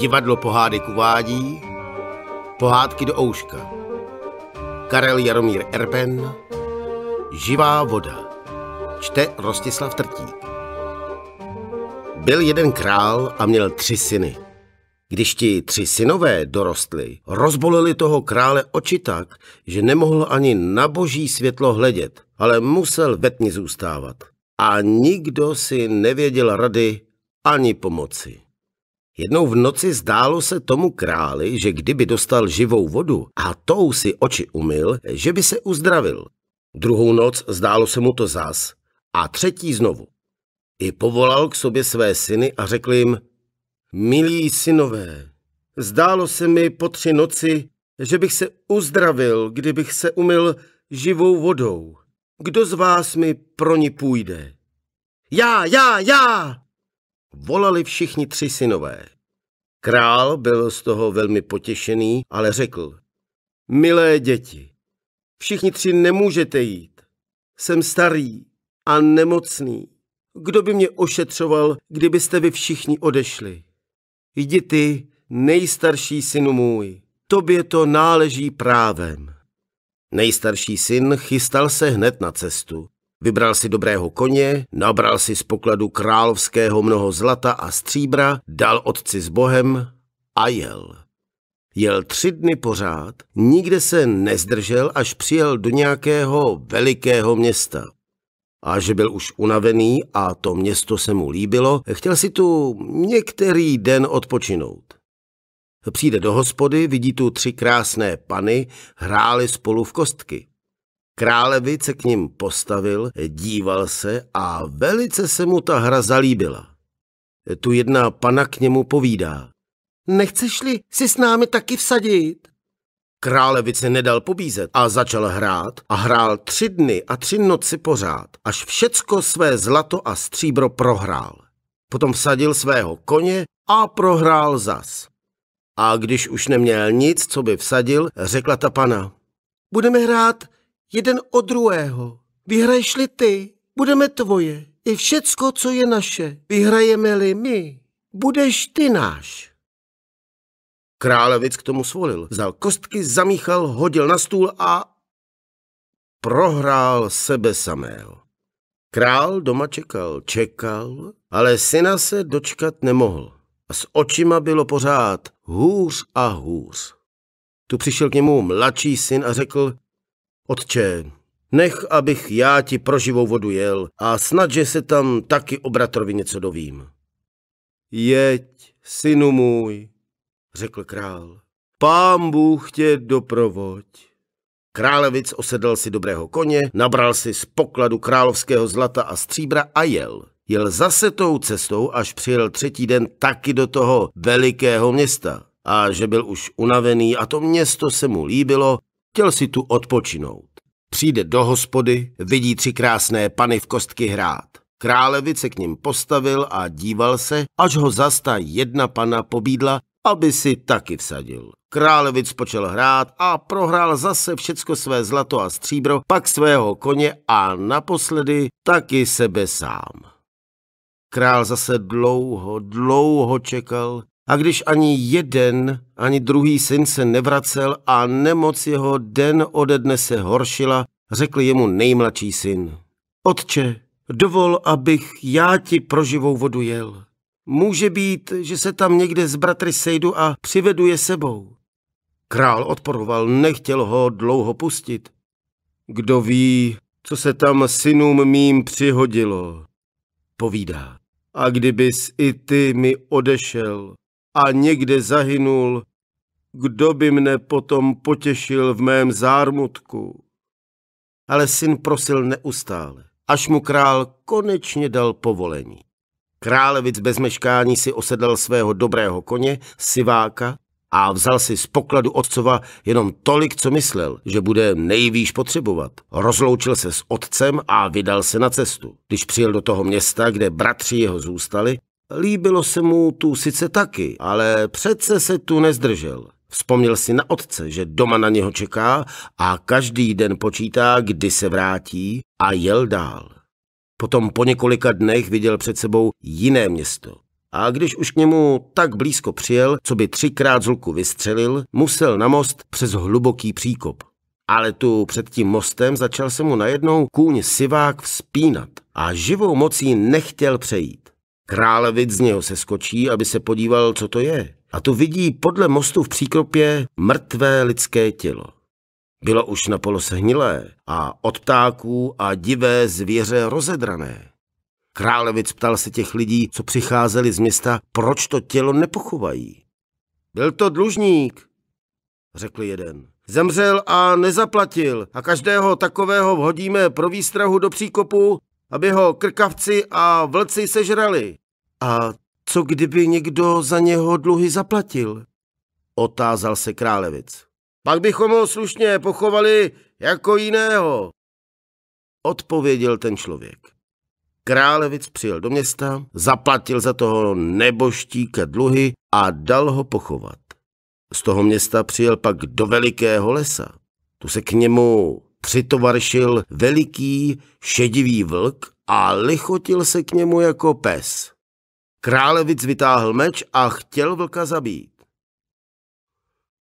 Divadlo pohádek uvádí Pohádky do ouška. Karel Jaromír Erben Živá voda. Čte Rostislav Trtík. Byl jeden král a měl tři syny. Když ti tři synové dorostli, rozboleli toho krále oči tak, že nemohl ani na boží světlo hledět, ale musel ve tmě zůstávat. A nikdo si nevěděl rady ani pomoci. Jednou v noci zdálo se tomu králi, že kdyby dostal živou vodu a tou si oči umyl, že by se uzdravil. Druhou noc zdálo se mu to zas a třetí znovu. I povolal k sobě své syny a řekl jim, milí synové, zdálo se mi po tři noci, že bych se uzdravil, kdybych se umyl živou vodou. Kdo z vás mi pro ní půjde? Já, já, já, Volali všichni tři synové. Král byl z toho velmi potěšený, ale řekl, milé děti, všichni tři nemůžete jít. Jsem starý a nemocný. Kdo by mě ošetřoval, kdybyste vy všichni odešli? Jdi ty, nejstarší synu můj, tobě to náleží právem. Nejstarší syn chystal se hned na cestu. Vybral si dobrého koně, nabral si z pokladu královského mnoho zlata a stříbra, dal otci s Bohem a jel. Jel tři dny pořád, nikde se nezdržel, až přijel do nějakého velikého města. A že byl už unavený a to město se mu líbilo, chtěl si tu některý den odpočinout. Přijde do hospody, vidí tu tři krásné pany, hráli spolu v kostky. Králevic se k ním postavil, díval se a velice se mu ta hra zalíbila. Tu jedna pana k němu povídá. Nechceš-li si s námi taky vsadit? se nedal pobízet a začal hrát a hrál tři dny a tři noci pořád, až všecko své zlato a stříbro prohrál. Potom vsadil svého koně a prohrál zas. A když už neměl nic, co by vsadil, řekla ta pana. Budeme hrát jeden od druhého. Vyhraješ-li ty, budeme tvoje. I všecko, co je naše, vyhrajeme-li my, budeš ty náš. Králevic k tomu svolil. Vzal kostky, zamíchal, hodil na stůl a prohrál sebe samého. Král doma čekal, čekal, ale syna se dočkat nemohl. A s očima bylo pořád hůř a hůř. Tu přišel k němu mladší syn a řekl, Otče, nech, abych já ti pro živou vodu jel a snad, že se tam taky o bratrovi něco dovím. Jeď, synu můj, řekl král. Pán Bůh tě doprovoď. Králevic osedl si dobrého koně, nabral si z pokladu královského zlata a stříbra a jel. Jel zase tou cestou, až přijel třetí den taky do toho velikého města. A že byl už unavený a to město se mu líbilo Chtěl si tu odpočinout. Přijde do hospody, vidí tři krásné pany v kostky hrát. se k ním postavil a díval se, až ho zasta jedna pana pobídla, aby si taky vsadil. Králevic počel hrát a prohrál zase všecko své zlato a stříbro, pak svého koně a naposledy taky sebe sám. Král zase dlouho, dlouho čekal, a když ani jeden, ani druhý syn se nevracel a nemoc jeho den ode dne se horšila, řekl jemu nejmladší syn. Otče, dovol, abych já ti pro živou vodu jel. Může být, že se tam někde s bratry sejdu a přivedu je sebou. Král odporoval, nechtěl ho dlouho pustit. Kdo ví, co se tam synům mým přihodilo, povídá. A kdybys i ty mi odešel, a někde zahynul, kdo by mne potom potěšil v mém zármutku? Ale syn prosil neustále, až mu král konečně dal povolení. Králevic bez meškání si osedlal svého dobrého koně, siváka, a vzal si z pokladu otcova jenom tolik, co myslel, že bude nejvíc potřebovat. Rozloučil se s otcem a vydal se na cestu. Když přijel do toho města, kde bratři jeho zůstali, Líbilo se mu tu sice taky, ale přece se tu nezdržel. Vzpomněl si na otce, že doma na něho čeká a každý den počítá, kdy se vrátí a jel dál. Potom po několika dnech viděl před sebou jiné město. A když už k němu tak blízko přijel, co by třikrát z luku vystřelil, musel na most přes hluboký příkop. Ale tu před tím mostem začal se mu najednou kůň sivák vzpínat a živou mocí nechtěl přejít. Královic z něho se skočí, aby se podíval, co to je. A tu vidí podle mostu v příkropě mrtvé lidské tělo. Bylo už na polosehnilé a od ptáků a divé zvěře rozedrané. Královic ptal se těch lidí, co přicházeli z města, proč to tělo nepochovají. Byl to dlužník, řekl jeden. Zemřel a nezaplatil a každého takového vhodíme pro výstrahu do příkopu, aby ho krkavci a vlci sežrali. A co kdyby někdo za něho dluhy zaplatil? Otázal se králevic. Pak bychom ho slušně pochovali jako jiného. Odpověděl ten člověk. Králevic přijel do města, zaplatil za toho neboštíka dluhy a dal ho pochovat. Z toho města přijel pak do velikého lesa. Tu se k němu přitovaršil veliký šedivý vlk a lichotil se k němu jako pes. Králevic vytáhl meč a chtěl vlka zabít.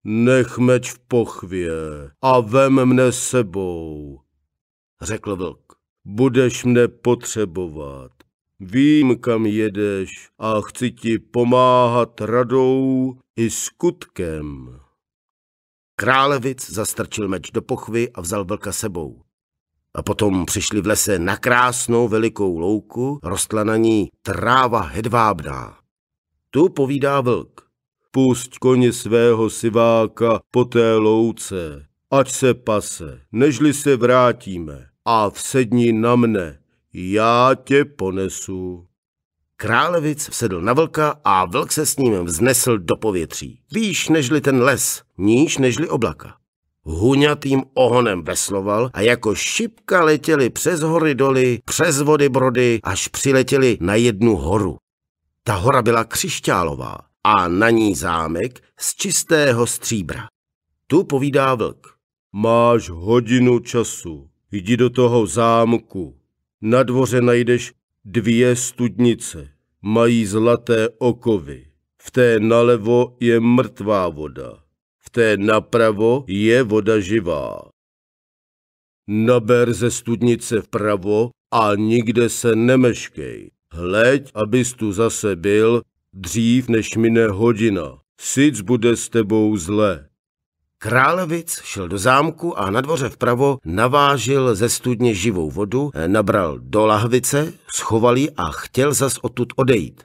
Nech meč v pochvě a vem mne sebou, řekl vlk. Budeš mne potřebovat. Vím, kam jedeš a chci ti pomáhat radou i skutkem. Králevic zastrčil meč do pochvy a vzal vlka sebou. A potom přišli v lese na krásnou velikou louku, rostla na ní tráva hedvábná. Tu povídá vlk. Pust koně svého siváka po té louce, ať se pase, nežli se vrátíme a vsedni na mne, já tě ponesu. Králevic sedl na vlka a vlk se s ním vznesl do povětří, výš nežli ten les, níž nežli oblaka huňatým ohonem vesloval a jako šipka letěli přes hory doly, přes vody brody, až přiletěli na jednu horu. Ta hora byla křišťálová a na ní zámek z čistého stříbra. Tu povídá vlk. Máš hodinu času, jdi do toho zámku. Na dvoře najdeš dvě studnice, mají zlaté okovy. V té nalevo je mrtvá voda té napravo je voda živá. Naber ze studnice vpravo a nikde se nemeškej. Hleď, abys tu zase byl, dřív než mine hodina. Sic bude s tebou zle. Královic šel do zámku a na dvoře vpravo navážil ze studně živou vodu, eh, nabral do lahvice, schoval ji a chtěl zas odtud odejít.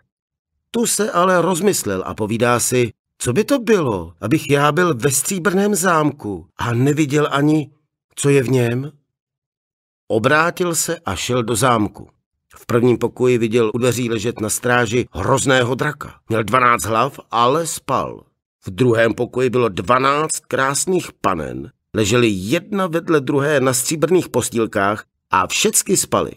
Tu se ale rozmyslel a povídá si, co by to bylo, abych já byl ve stříbrném zámku a neviděl ani, co je v něm? Obrátil se a šel do zámku. V prvním pokoji viděl u dveří ležet na stráži hrozného draka. Měl dvanáct hlav, ale spal. V druhém pokoji bylo dvanáct krásných panen. Leželi jedna vedle druhé na stříbrných postýlkách a všecky spali.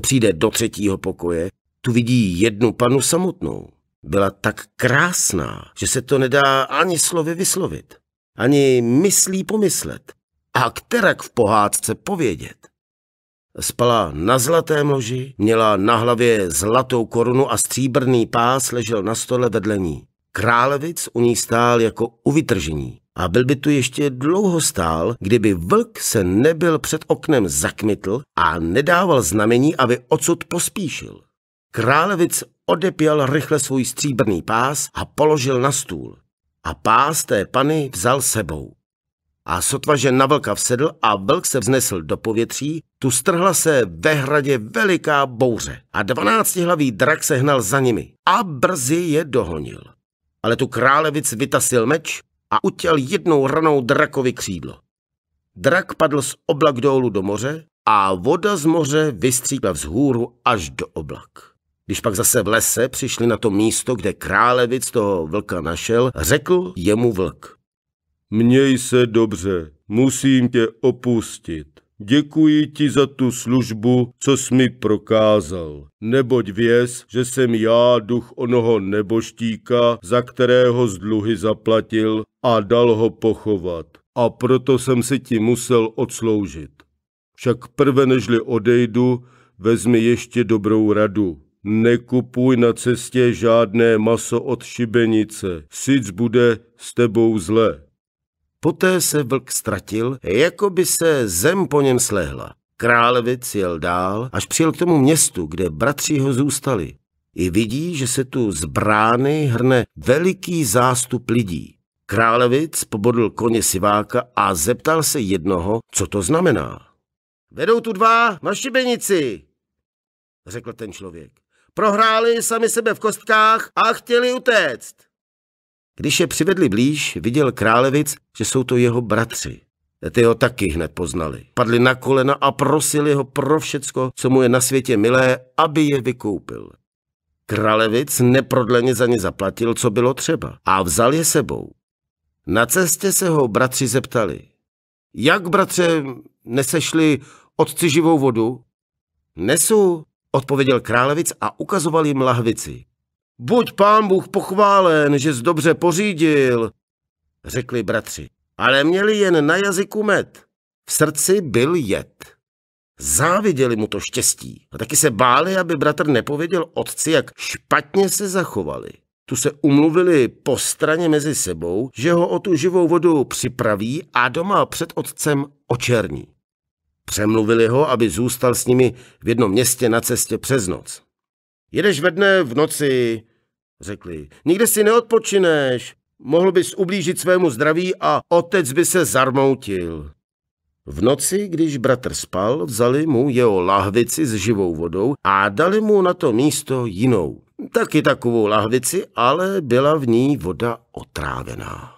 Přijde do třetího pokoje, tu vidí jednu panu samotnou byla tak krásná, že se to nedá ani slovy vyslovit, ani myslí pomyslet a kterak v pohádce povědět. Spala na zlatém loži, měla na hlavě zlatou korunu a stříbrný pás ležel na stole vedle ní. Králevic u ní stál jako u vytržení a byl by tu ještě dlouho stál, kdyby vlk se nebyl před oknem zakmitl a nedával znamení, aby odsud pospíšil. Králevic odepěl rychle svůj stříbrný pás a položil na stůl. A pás té pany vzal sebou. A sotva, že na vlka vsedl a vlk se vznesl do povětří, tu strhla se ve hradě veliká bouře a dvanáctihlavý drak se hnal za nimi a brzy je dohonil. Ale tu králevic vytasil meč a utěl jednou ranou drakovi křídlo. Drak padl z oblak dolů do moře a voda z moře vystříkla vzhůru až do oblak. Když pak zase v lese přišli na to místo, kde králevic toho vlka našel, řekl jemu vlk. Měj se dobře, musím tě opustit. Děkuji ti za tu službu, co jsi mi prokázal. Neboť věz, že jsem já duch onoho neboštíka, za kterého z dluhy zaplatil a dal ho pochovat. A proto jsem si ti musel odsloužit. Však prve nežli odejdu, vezmi ještě dobrou radu, Nekupuj na cestě žádné maso od šibenice, sic bude s tebou zle. Poté se vlk ztratil, jako by se zem po něm slehla. Králevic jel dál, až přijel k tomu městu, kde bratři ho zůstali. I vidí, že se tu z brány hrne veliký zástup lidí. Králevic pobodl koně siváka a zeptal se jednoho, co to znamená. Vedou tu dva na šibenici, řekl ten člověk. Prohráli sami sebe v kostkách a chtěli utéct. Když je přivedli blíž, viděl královic, že jsou to jeho bratři. Ty ho taky hned poznali. Padli na kolena a prosili ho pro všecko, co mu je na světě milé, aby je vykoupil. Kralevic neprodleně za ně zaplatil, co bylo třeba, a vzal je sebou. Na cestě se ho bratři zeptali. Jak, bratře, nesešli otci živou vodu? Nesu, odpověděl královic a ukazoval jim lahvici. Buď pán Bůh pochválen, že jsi dobře pořídil, řekli bratři, ale měli jen na jazyku med. V srdci byl jed. Záviděli mu to štěstí a taky se báli, aby bratr nepověděl otci, jak špatně se zachovali. Tu se umluvili po straně mezi sebou, že ho o tu živou vodu připraví a doma před otcem očerní. Přemluvili ho, aby zůstal s nimi v jednom městě na cestě přes noc. Jedeš ve dne v noci, řekli. Nikde si neodpočineš, mohl bys ublížit svému zdraví a otec by se zarmoutil. V noci, když bratr spal, vzali mu jeho lahvici s živou vodou a dali mu na to místo jinou. Taky takovou lahvici, ale byla v ní voda otrávená.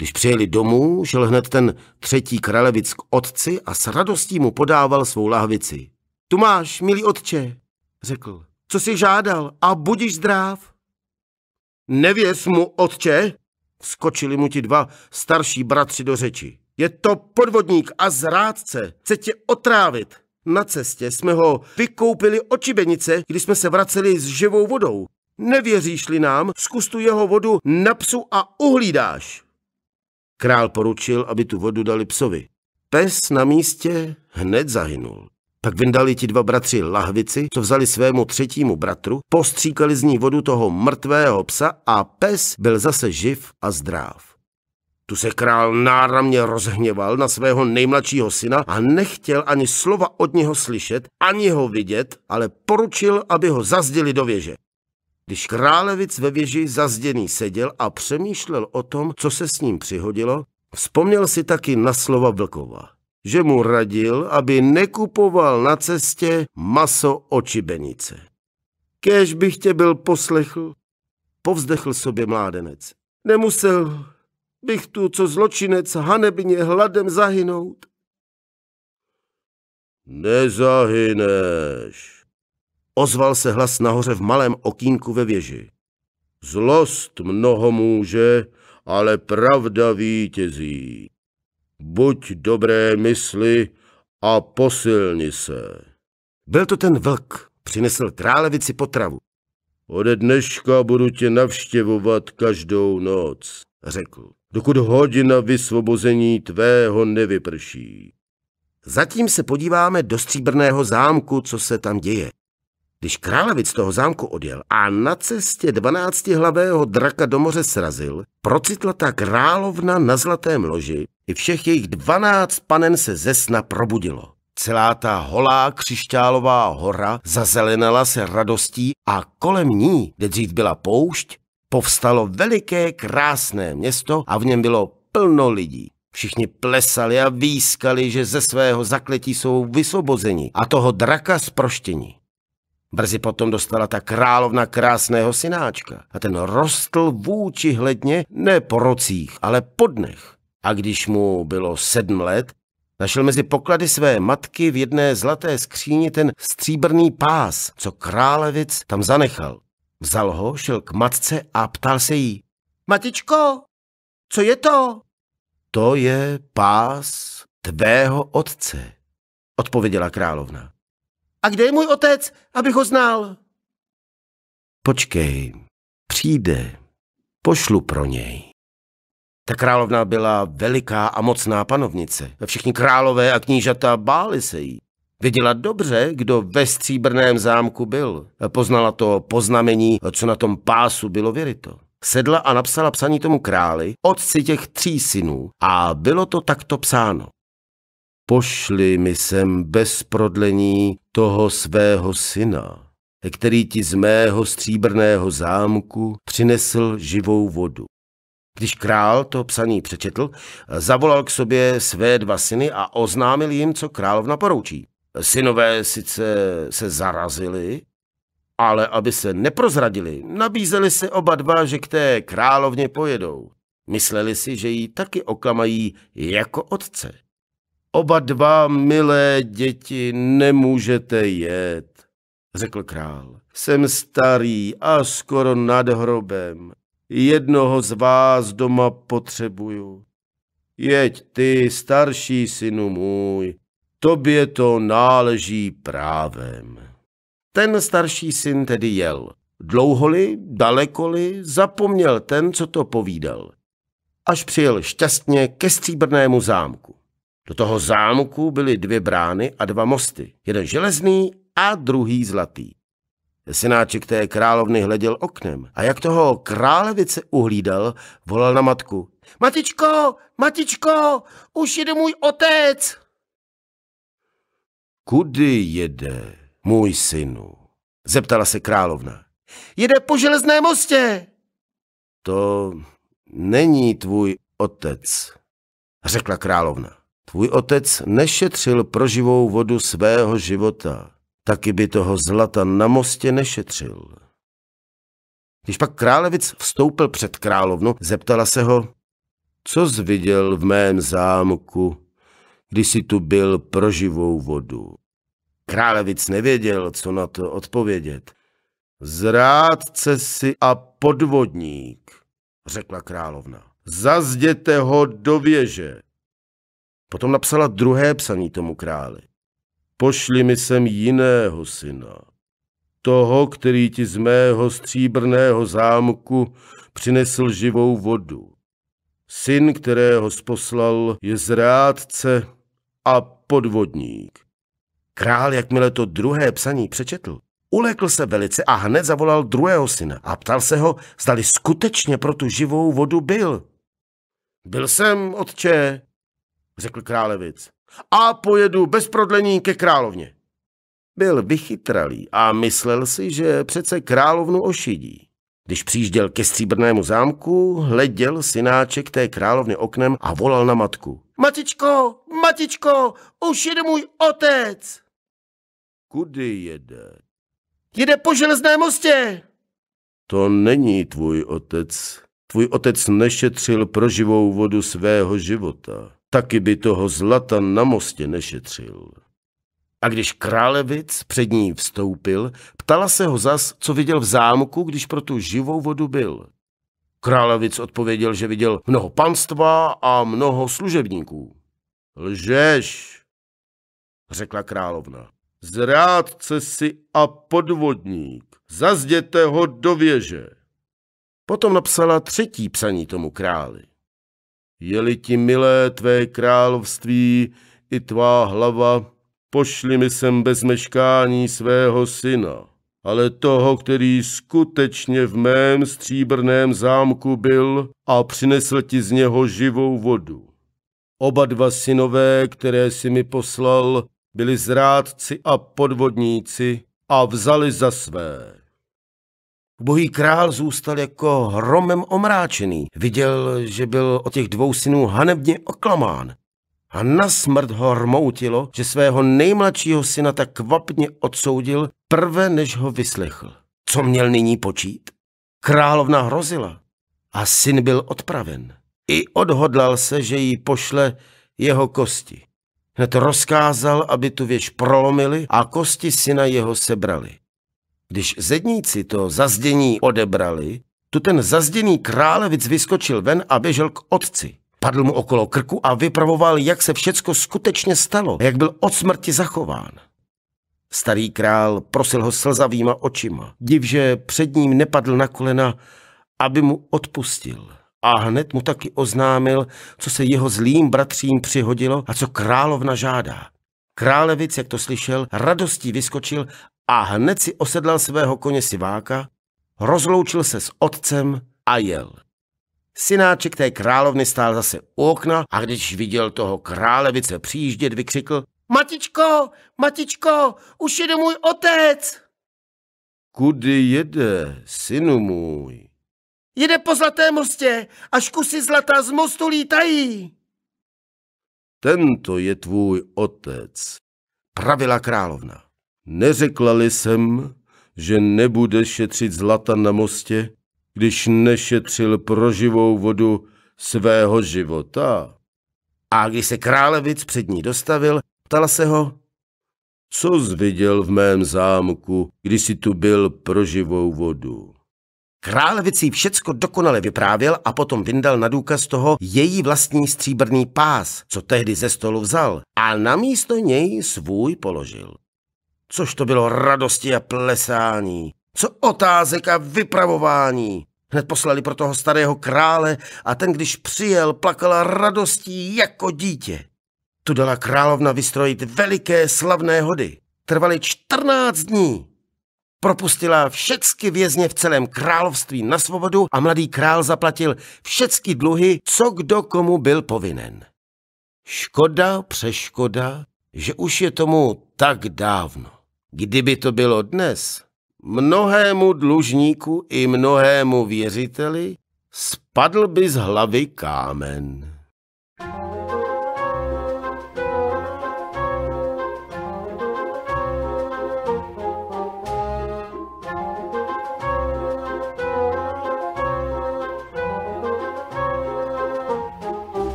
Když přijeli domů, šel hned ten třetí kralevic k otci a s radostí mu podával svou lahvici. Tu máš, milý otče, řekl. Co jsi žádal a budiš zdrav. Nevěř mu, otče, vskočili mu ti dva starší bratři do řeči. Je to podvodník a zrádce, chce tě otrávit. Na cestě jsme ho vykoupili očibenice, když jsme se vraceli s živou vodou. Nevěříš-li nám, zkus tu jeho vodu na psu a uhlídáš. Král poručil, aby tu vodu dali psovi. Pes na místě hned zahynul. Pak vyndali ti dva bratři lahvici, co vzali svému třetímu bratru, postříkali z ní vodu toho mrtvého psa a pes byl zase živ a zdráv. Tu se král náramně rozhněval na svého nejmladšího syna a nechtěl ani slova od něho slyšet, ani ho vidět, ale poručil, aby ho zazděli do věže. Když královic ve věži zazděný seděl a přemýšlel o tom, co se s ním přihodilo, vzpomněl si taky na slova Vlkova, že mu radil, aby nekupoval na cestě maso očibenice. Kéž bych tě byl poslechl, povzdechl sobě mládenec. Nemusel bych tu, co zločinec, hanebně hladem zahynout. Nezahyneš, Ozval se hlas nahoře v malém okýnku ve věži. Zlost mnoho může, ale pravda vítězí. Buď dobré mysli a posilni se. Byl to ten vlk, přinesl králevici potravu. Ode dneška budu tě navštěvovat každou noc, řekl, dokud hodina vysvobození tvého nevyprší. Zatím se podíváme do stříbrného zámku, co se tam děje. Když králevic toho zámku odjel a na cestě dvanáctihlavého draka do moře srazil, procitla ta královna na zlatém loži i všech jejich dvanáct panen se ze sna probudilo. Celá ta holá křišťálová hora zazelenala se radostí a kolem ní, kde dřív byla poušť, povstalo veliké krásné město a v něm bylo plno lidí. Všichni plesali a výskali, že ze svého zakletí jsou vysvobozeni a toho draka zproštění. Brzy potom dostala ta královna krásného synáčka a ten rostl vůči hledně ne po rocích, ale po dnech. A když mu bylo sedm let, našel mezi poklady své matky v jedné zlaté skříni ten stříbrný pás, co králevic tam zanechal. Vzal ho, šel k matce a ptal se jí. Matičko, co je to? To je pás tvého otce, odpověděla královna. A kde je můj otec, abych ho znal? Počkej, přijde, pošlu pro něj. Ta královna byla veliká a mocná panovnice. Všichni králové a knížata báli se jí. Věděla dobře, kdo ve stříbrném zámku byl. Poznala to poznamení, co na tom pásu bylo věrito. Sedla a napsala psaní tomu králi, otci těch tří synů. A bylo to takto psáno pošli mi sem bez prodlení toho svého syna, který ti z mého stříbrného zámku přinesl živou vodu. Když král to psaní přečetl, zavolal k sobě své dva syny a oznámil jim, co královna poroučí. Synové sice se zarazili, ale aby se neprozradili, nabízeli se oba dva, že k té královně pojedou. Mysleli si, že ji taky oklamají jako otce. Oba dva, milé děti, nemůžete jet, řekl král. Jsem starý a skoro nad hrobem. Jednoho z vás doma potřebuju. Jeď ty, starší synu můj, tobě to náleží právem. Ten starší syn tedy jel. Dlouholi, dalekoli, zapomněl ten, co to povídal. Až přijel šťastně ke stříbrnému zámku. Do toho zámku byly dvě brány a dva mosty, jeden železný a druhý zlatý. Synáček té královny hleděl oknem a jak toho královice uhlídal, volal na matku. Matičko, matičko, už jede můj otec. Kudy jede, můj synu? Zeptala se královna. Jede po železné mostě. To není tvůj otec, řekla královna. Tvůj otec nešetřil pro živou vodu svého života, taky by toho zlata na mostě nešetřil. Když pak králevic vstoupil před královnu, zeptala se ho, co zviděl v mém zámku, když jsi tu byl pro živou vodu. Králevic nevěděl, co na to odpovědět. Zrádce si a podvodník, řekla královna. Zazděte ho do věže. Potom napsala druhé psaní tomu králi. Pošli mi sem jiného syna, toho, který ti z mého stříbrného zámku přinesl živou vodu. Syn, kterého sposlal, je zrádce a podvodník. Král, jakmile to druhé psaní přečetl, ulekl se velice a hned zavolal druhého syna a ptal se ho, zdali skutečně pro tu živou vodu byl. Byl jsem, otče, řekl královic. a pojedu bez prodlení ke královně. Byl vychytralý a myslel si, že přece královnu ošidí. Když přijížděl ke stříbrnému zámku, hleděl synáček té královny oknem a volal na matku. Matičko, matičko, už jede můj otec. Kudy jede? Jede po železné mostě. To není tvůj otec. Tvůj otec nešetřil pro živou vodu svého života taky by toho zlata na mostě nešetřil. A když králevic před ní vstoupil, ptala se ho zas, co viděl v zámku, když pro tu živou vodu byl. Králevic odpověděl, že viděl mnoho panstva a mnoho služebníků. Lžeš, řekla královna. Zrádce si a podvodník, zazděte ho do věže. Potom napsala třetí psaní tomu králi. Je-li ti milé tvé království i tvá hlava, pošli mi sem bez meškání svého syna, ale toho, který skutečně v mém stříbrném zámku byl a přinesl ti z něho živou vodu. Oba dva synové, které si mi poslal, byli zrádci a podvodníci a vzali za své. Ubohý král zůstal jako hromem omráčený. Viděl, že byl o těch dvou synů hanebně oklamán. A na smrt ho hrmoutilo, že svého nejmladšího syna tak kvapně odsoudil, prve než ho vyslechl. Co měl nyní počít? Královna hrozila a syn byl odpraven. I odhodlal se, že jí pošle jeho kosti. Hned rozkázal, aby tu věž prolomili a kosti syna jeho sebrali. Když zedníci to zazdění odebrali, tu ten zazděný králevic vyskočil ven a běžel k otci. Padl mu okolo krku a vypravoval, jak se všecko skutečně stalo, jak byl od smrti zachován. Starý král prosil ho slzavýma očima, div, že před ním nepadl na kolena, aby mu odpustil. A hned mu taky oznámil, co se jeho zlým bratřím přihodilo a co královna žádá. Králevic, jak to slyšel, radostí vyskočil a hned si osedlal svého koně Siváka, rozloučil se s otcem a jel. Synáček té královny stál zase u okna a když viděl toho králevice přijíždět, vykřikl Matičko, matičko, už jede můj otec! Kudy jede, synu můj? Jede po Zlaté mostě, až kusy zlata z mostu lítají. Tento je tvůj otec, pravila královna. Neřekla-li jsem, že nebude šetřit zlata na mostě, když nešetřil pro živou vodu svého života. A když se králevic před ní dostavil, ptala se ho, co zviděl v mém zámku, když si tu byl pro živou vodu. Králevic jí všecko dokonale vyprávěl a potom vyndal na důkaz toho její vlastní stříbrný pás, co tehdy ze stolu vzal a na místo něj svůj položil. Což to bylo radosti a plesání. Co otázek a vypravování. Hned poslali pro toho starého krále a ten, když přijel, plakala radostí jako dítě. Tu dala královna vystrojit veliké slavné hody. Trvaly 14 dní. Propustila všecky vězně v celém království na svobodu a mladý král zaplatil všecky dluhy, co kdo komu byl povinen. Škoda, přeškoda, že už je tomu tak dávno. Kdyby to bylo dnes, mnohému dlužníku i mnohému věřiteli spadl by z hlavy kámen.